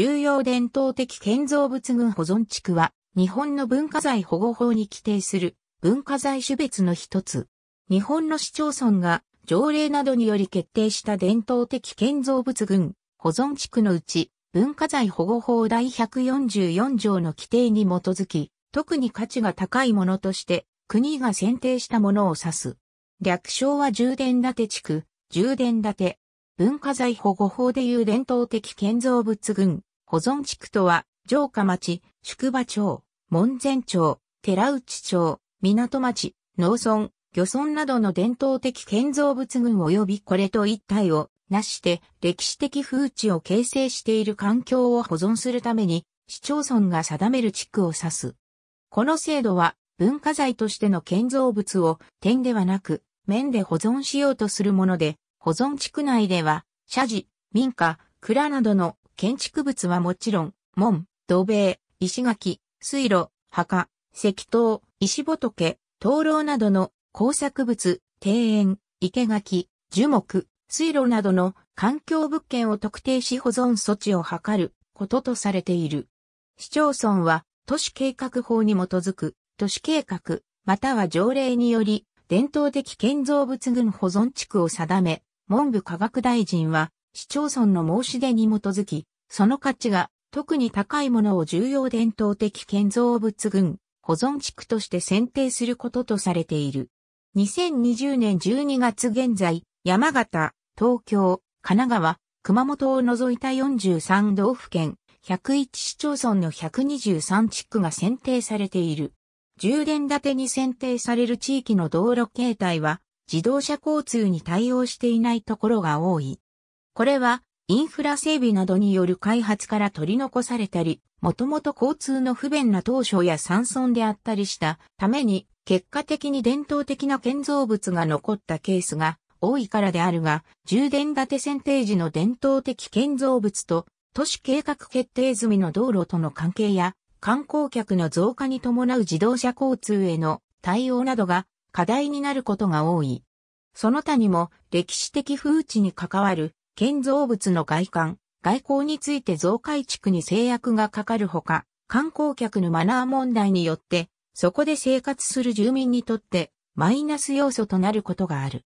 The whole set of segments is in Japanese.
重要伝統的建造物群保存地区は、日本の文化財保護法に規定する文化財種別の一つ。日本の市町村が条例などにより決定した伝統的建造物群保存地区のうち、文化財保護法第144条の規定に基づき、特に価値が高いものとして、国が選定したものを指す。略称は重伝建て地区、重伝建て。文化財保護法でいう伝統的建造物群、保存地区とは、城下町、宿場町、門前町、寺内町、港町、農村、漁村などの伝統的建造物群及びこれと一体をなして歴史的風地を形成している環境を保存するために市町村が定める地区を指す。この制度は文化財としての建造物を点ではなく面で保存しようとするもので、保存地区内では、社寺、民家、蔵などの建築物はもちろん、門、土塀、石垣、水路、墓、石塔、石仏、灯籠などの工作物、庭園、生垣、樹木、水路などの環境物件を特定し保存措置を図ることとされている。市町村は都市計画法に基づく都市計画または条例により伝統的建造物群保存地区を定め、文部科学大臣は市町村の申し出に基づき、その価値が特に高いものを重要伝統的建造物群、保存地区として選定することとされている。2020年12月現在、山形、東京、神奈川、熊本を除いた43道府県、101市町村の123地区が選定されている。充電立建てに選定される地域の道路形態は、自動車交通に対応していないところが多い。これは、インフラ整備などによる開発から取り残されたり、もともと交通の不便な当初や山村であったりしたために、結果的に伝統的な建造物が残ったケースが多いからであるが、充電立て選定時の伝統的建造物と都市計画決定済みの道路との関係や、観光客の増加に伴う自動車交通への対応などが課題になることが多い。その他にも歴史的風致に関わる建造物の外観、外交について増改築に制約がかかるほか、観光客のマナー問題によって、そこで生活する住民にとってマイナス要素となることがある。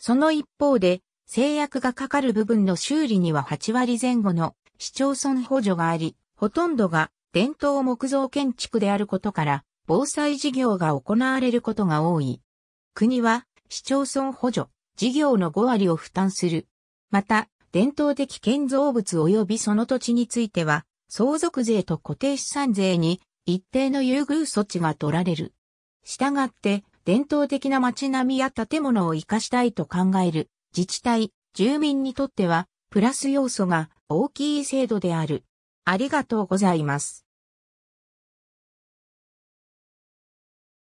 その一方で、制約がかかる部分の修理には8割前後の市町村補助があり、ほとんどが伝統木造建築であることから、防災事業が行われることが多い。国は市町村補助、事業の5割を負担するまた、伝統的建造物及びその土地については、相続税と固定資産税に一定の優遇措置が取られる。したがって、伝統的な街並みや建物を活かしたいと考える自治体、住民にとっては、プラス要素が大きい制度である。ありがとうございます。